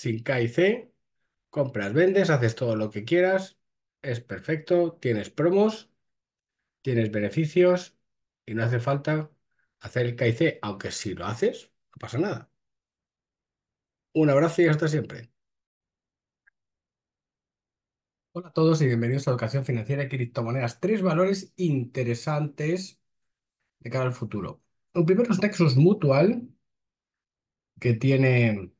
sin K C, compras, vendes, haces todo lo que quieras, es perfecto, tienes promos, tienes beneficios y no hace falta hacer el K aunque si lo haces, no pasa nada. Un abrazo y hasta siempre. Hola a todos y bienvenidos a Educación Financiera y Criptomonedas. Tres valores interesantes de cara al futuro. El primero es Nexus Mutual, que tiene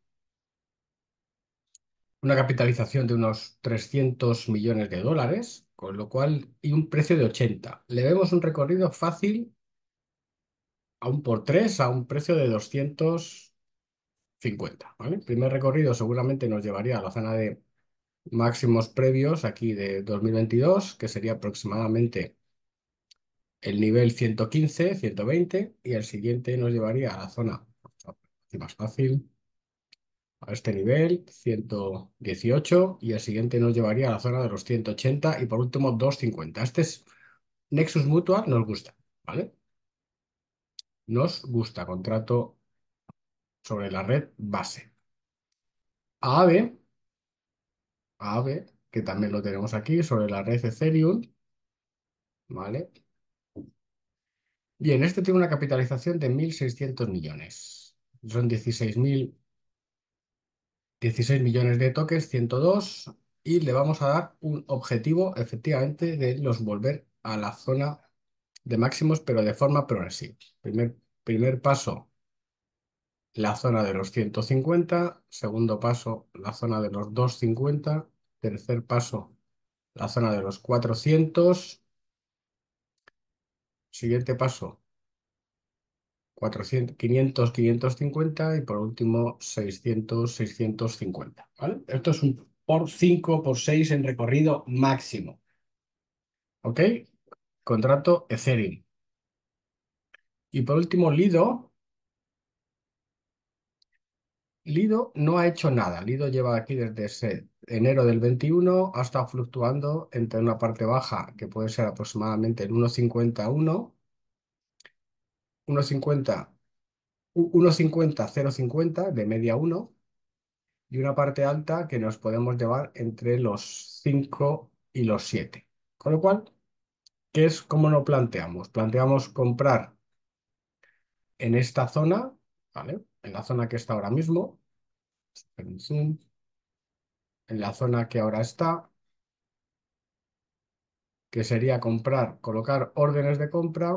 una capitalización de unos 300 millones de dólares, con lo cual, y un precio de 80. Le vemos un recorrido fácil aún por tres, a un precio de 250. ¿vale? El primer recorrido seguramente nos llevaría a la zona de máximos previos aquí de 2022, que sería aproximadamente el nivel 115, 120, y el siguiente nos llevaría a la zona más fácil, a este nivel, 118, y el siguiente nos llevaría a la zona de los 180 y por último 250. Este es Nexus Mutual, nos gusta, ¿vale? Nos gusta, contrato sobre la red base. AAVE, AAVE, que también lo tenemos aquí, sobre la red Ethereum, ¿vale? Bien, este tiene una capitalización de 1.600 millones. Son 16.000 16 millones de toques, 102, y le vamos a dar un objetivo, efectivamente, de los volver a la zona de máximos, pero de forma progresiva. Primer, primer paso, la zona de los 150, segundo paso, la zona de los 250, tercer paso, la zona de los 400, siguiente paso, 400, 500, 550 y por último 600, 650. ¿vale? Esto es un por 5 por 6 en recorrido máximo. ¿Ok? Contrato Ethereum. Y por último, Lido. Lido no ha hecho nada. Lido lleva aquí desde ese enero del 21, ha estado fluctuando entre una parte baja, que puede ser aproximadamente el 1.51, 1,50, 0,50 de media 1 y una parte alta que nos podemos llevar entre los 5 y los 7. Con lo cual, ¿qué es cómo nos planteamos? Planteamos comprar en esta zona, ¿vale? En la zona que está ahora mismo, en la zona que ahora está, que sería comprar, colocar órdenes de compra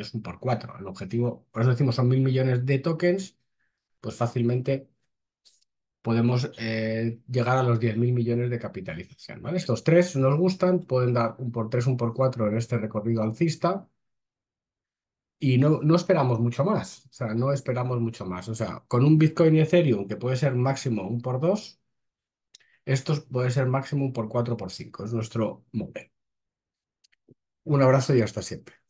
es un por cuatro. El objetivo, por eso decimos, son mil millones de tokens, pues fácilmente podemos eh, llegar a los mil millones de capitalización. Estos tres nos gustan, pueden dar un por tres, un por cuatro en este recorrido alcista y no, no esperamos mucho más. O sea, no esperamos mucho más. O sea, con un Bitcoin y Ethereum que puede ser máximo un por dos, estos puede ser máximo un por cuatro por cinco. Es nuestro modelo. Un abrazo y hasta siempre.